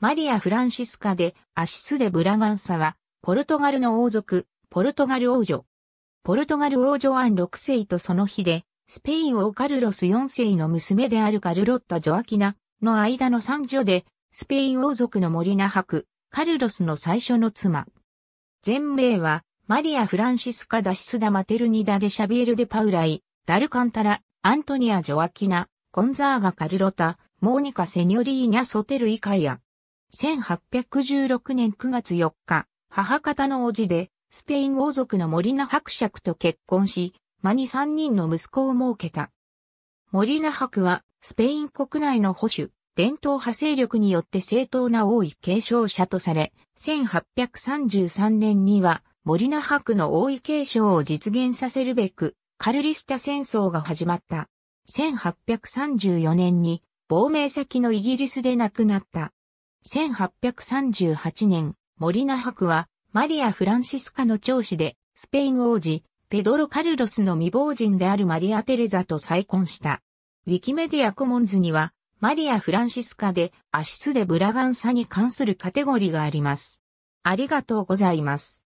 マリア・フランシスカでアシス・デ・ブラガンサは、ポルトガルの王族、ポルトガル王女。ポルトガル王女アン6世とその日で、スペイン王カルロス4世の娘であるカルロッタ・ジョアキナの間の三女で、スペイン王族の森ナ博、カルロスの最初の妻。全名は、マリア・フランシスカ・ダシスダ・マテルニダ・デ・シャビエル・デ・パウライ、ダルカンタラ、アントニア・ジョアキナ、コンザーガ・カルロタ、モーニカ・セニョリーニャ・ソテル・イカイア。1816年9月4日、母方の叔父で、スペイン王族のモリナ伯爵と結婚し、間に3人の息子を設けた。モリナ伯は、スペイン国内の保守、伝統派勢力によって正当な王位継承者とされ、1833年には、モリナ伯の王位継承を実現させるべく、カルリスタ戦争が始まった。1834年に、亡命先のイギリスで亡くなった。1838年、森ナ博は、マリア・フランシスカの長子で、スペイン王子、ペドロ・カルロスの未亡人であるマリア・テレザと再婚した。ウィキメディア・コモンズには、マリア・フランシスカで、アシスでブラガンサに関するカテゴリーがあります。ありがとうございます。